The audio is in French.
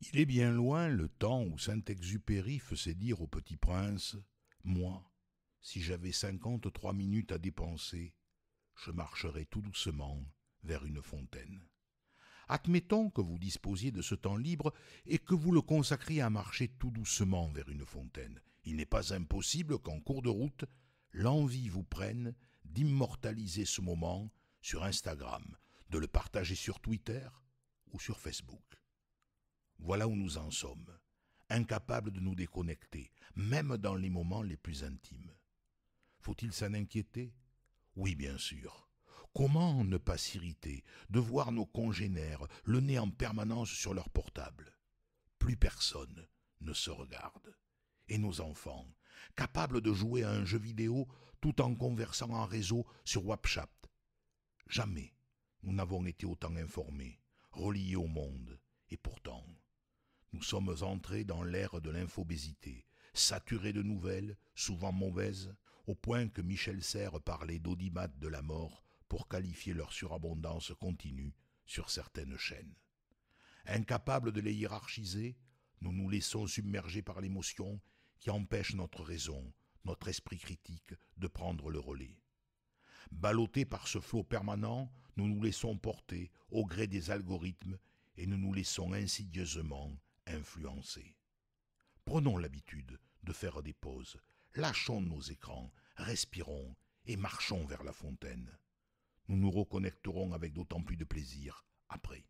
Il est bien loin le temps où Saint-Exupéry faisait dire au petit prince Moi, si j'avais cinquante-trois minutes à dépenser, je marcherais tout doucement vers une fontaine. Admettons que vous disposiez de ce temps libre et que vous le consacriez à marcher tout doucement vers une fontaine. Il n'est pas impossible qu'en cours de route, l'envie vous prenne d'immortaliser ce moment sur Instagram, de le partager sur Twitter ou sur Facebook. Voilà où nous en sommes, incapables de nous déconnecter, même dans les moments les plus intimes. Faut-il s'en inquiéter Oui, bien sûr. Comment ne pas s'irriter de voir nos congénères le nez en permanence sur leur portable Plus personne ne se regarde. Et nos enfants, capables de jouer à un jeu vidéo tout en conversant en réseau sur WhatsApp. Jamais nous n'avons été autant informés, reliés au monde, et pourtant nous sommes entrés dans l'ère de l'infobésité, saturés de nouvelles, souvent mauvaises, au point que Michel Serre parlait d'audimat de la mort pour qualifier leur surabondance continue sur certaines chaînes. Incapables de les hiérarchiser, nous nous laissons submerger par l'émotion qui empêche notre raison, notre esprit critique de prendre le relais. Ballottés par ce flot permanent, nous nous laissons porter au gré des algorithmes et nous nous laissons insidieusement influencés. Prenons l'habitude de faire des pauses, lâchons nos écrans, respirons et marchons vers la fontaine. Nous nous reconnecterons avec d'autant plus de plaisir après.